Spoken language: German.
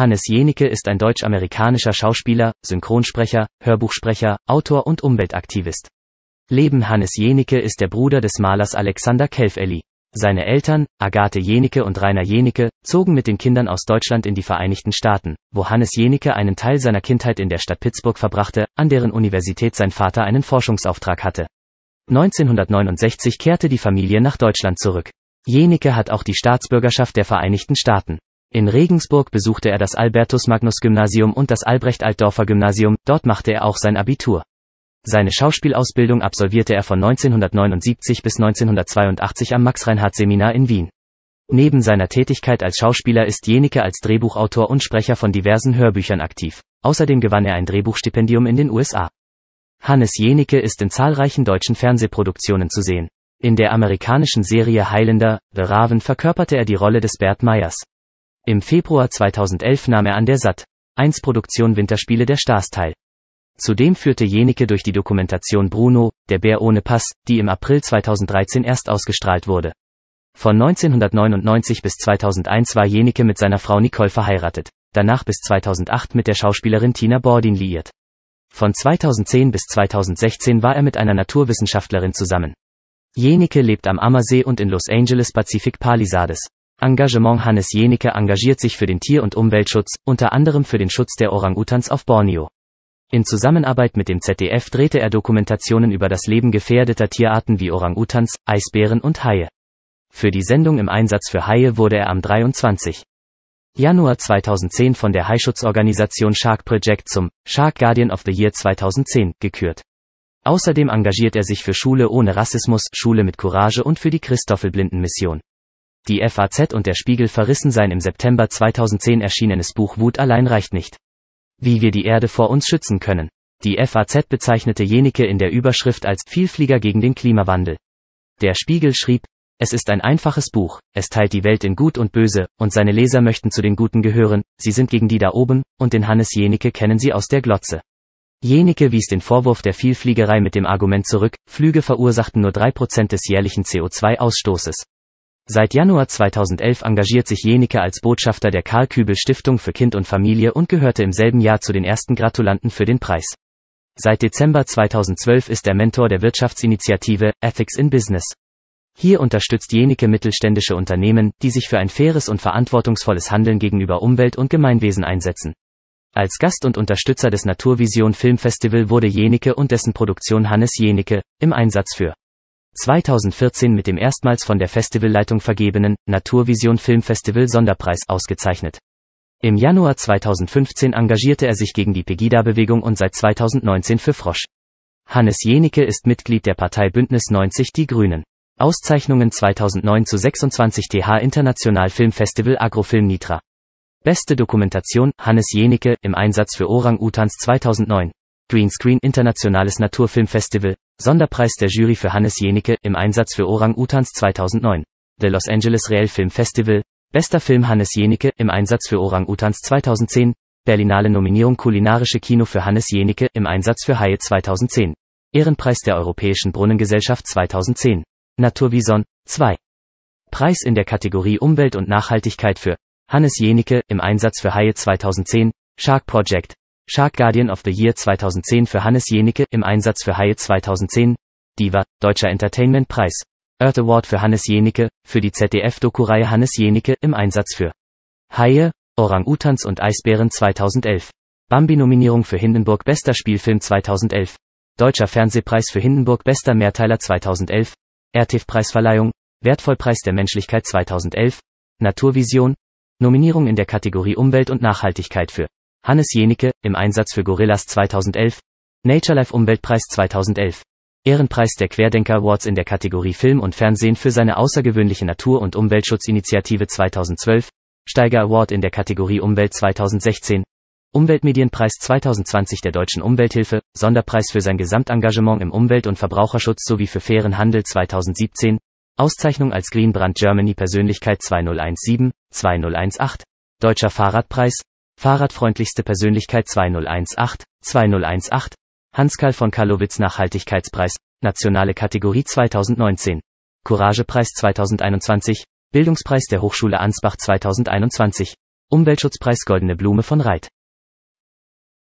Hannes Jenike ist ein deutsch-amerikanischer Schauspieler, Synchronsprecher, Hörbuchsprecher, Autor und Umweltaktivist. Leben Hannes Jenike ist der Bruder des Malers Alexander Kelfeli. Seine Eltern, Agathe Jenike und Rainer Jenike, zogen mit den Kindern aus Deutschland in die Vereinigten Staaten, wo Hannes Jenike einen Teil seiner Kindheit in der Stadt Pittsburgh verbrachte, an deren Universität sein Vater einen Forschungsauftrag hatte. 1969 kehrte die Familie nach Deutschland zurück. Jenike hat auch die Staatsbürgerschaft der Vereinigten Staaten. In Regensburg besuchte er das Albertus-Magnus-Gymnasium und das Albrecht-Altdorfer-Gymnasium, dort machte er auch sein Abitur. Seine Schauspielausbildung absolvierte er von 1979 bis 1982 am Max-Reinhardt-Seminar in Wien. Neben seiner Tätigkeit als Schauspieler ist Jenike als Drehbuchautor und Sprecher von diversen Hörbüchern aktiv. Außerdem gewann er ein Drehbuchstipendium in den USA. Hannes Jenike ist in zahlreichen deutschen Fernsehproduktionen zu sehen. In der amerikanischen Serie Highlander, The Raven verkörperte er die Rolle des Bert Meyers. Im Februar 2011 nahm er an der SAT 1 Produktion Winterspiele der Stars teil. Zudem führte Jenike durch die Dokumentation Bruno, der Bär ohne Pass, die im April 2013 erst ausgestrahlt wurde. Von 1999 bis 2001 war Jenike mit seiner Frau Nicole verheiratet, danach bis 2008 mit der Schauspielerin Tina Bordin liiert. Von 2010 bis 2016 war er mit einer Naturwissenschaftlerin zusammen. Jenike lebt am Ammersee und in Los Angeles Pacific Palisades. Engagement Hannes Jenike engagiert sich für den Tier- und Umweltschutz, unter anderem für den Schutz der Orang-Utans auf Borneo. In Zusammenarbeit mit dem ZDF drehte er Dokumentationen über das Leben gefährdeter Tierarten wie Orang-Utans, Eisbären und Haie. Für die Sendung im Einsatz für Haie wurde er am 23. Januar 2010 von der Haischutzorganisation Shark Project zum Shark Guardian of the Year 2010 gekürt. Außerdem engagiert er sich für Schule ohne Rassismus, Schule mit Courage und für die Christoffelblinden-Mission. Die FAZ und der Spiegel verrissen sein im September 2010 erschienenes Buch Wut allein reicht nicht. Wie wir die Erde vor uns schützen können. Die FAZ bezeichnete Jenike in der Überschrift als Vielflieger gegen den Klimawandel. Der Spiegel schrieb, es ist ein einfaches Buch, es teilt die Welt in Gut und Böse, und seine Leser möchten zu den Guten gehören, sie sind gegen die da oben, und den Hannes Jenike kennen sie aus der Glotze. Jenike wies den Vorwurf der Vielfliegerei mit dem Argument zurück, Flüge verursachten nur 3% des jährlichen CO2-Ausstoßes. Seit Januar 2011 engagiert sich Jenike als Botschafter der Karl-Kübel-Stiftung für Kind und Familie und gehörte im selben Jahr zu den ersten Gratulanten für den Preis. Seit Dezember 2012 ist er Mentor der Wirtschaftsinitiative Ethics in Business. Hier unterstützt Jenike mittelständische Unternehmen, die sich für ein faires und verantwortungsvolles Handeln gegenüber Umwelt und Gemeinwesen einsetzen. Als Gast und Unterstützer des Naturvision Filmfestival wurde Jenike und dessen Produktion Hannes Jenike im Einsatz für 2014 mit dem erstmals von der Festivalleitung vergebenen Naturvision Filmfestival Sonderpreis ausgezeichnet. Im Januar 2015 engagierte er sich gegen die Pegida-Bewegung und seit 2019 für Frosch. Hannes Jenike ist Mitglied der Partei Bündnis 90 Die Grünen. Auszeichnungen 2009 zu 26 TH International Filmfestival Agrofilm Nitra. Beste Dokumentation, Hannes Jenike, im Einsatz für Orang-Utans 2009. Greenscreen Internationales Naturfilmfestival, Sonderpreis der Jury für Hannes Jenike im Einsatz für Orang-Utans 2009. The Los Angeles Real Film Festival, bester Film Hannes Jenike im Einsatz für Orang-Utans 2010. Berlinale Nominierung Kulinarische Kino für Hannes Jenike im Einsatz für Haie 2010. Ehrenpreis der Europäischen Brunnengesellschaft 2010. Naturvison 2. Preis in der Kategorie Umwelt und Nachhaltigkeit für Hannes Jenike im Einsatz für Haie 2010. Shark Project Shark Guardian of the Year 2010 für Hannes Jenicke im Einsatz für Haie 2010, Diva, Deutscher Entertainment Preis, Earth Award für Hannes Jenicke, für die ZDF-Doku-Reihe Hannes Jenicke im Einsatz für Haie, Orang-Utans und Eisbären 2011, Bambi-Nominierung für Hindenburg Bester Spielfilm 2011, Deutscher Fernsehpreis für Hindenburg Bester Mehrteiler 2011, RTIF-Preisverleihung, Wertvollpreis der Menschlichkeit 2011, Naturvision, Nominierung in der Kategorie Umwelt und Nachhaltigkeit für Hannes Jenicke, im Einsatz für Gorillas 2011, Naturelife Umweltpreis 2011. Ehrenpreis der Querdenker Awards in der Kategorie Film und Fernsehen für seine außergewöhnliche Natur- und Umweltschutzinitiative 2012, Steiger Award in der Kategorie Umwelt 2016, Umweltmedienpreis 2020 der Deutschen Umwelthilfe, Sonderpreis für sein Gesamtengagement im Umwelt- und Verbraucherschutz sowie für fairen Handel 2017, Auszeichnung als Green Brand Germany Persönlichkeit 2017, 2018, Deutscher Fahrradpreis, Fahrradfreundlichste Persönlichkeit 2018, 2018, Hans-Karl von Karlowitz Nachhaltigkeitspreis, nationale Kategorie 2019, Couragepreis 2021, Bildungspreis der Hochschule Ansbach 2021, Umweltschutzpreis Goldene Blume von Reit.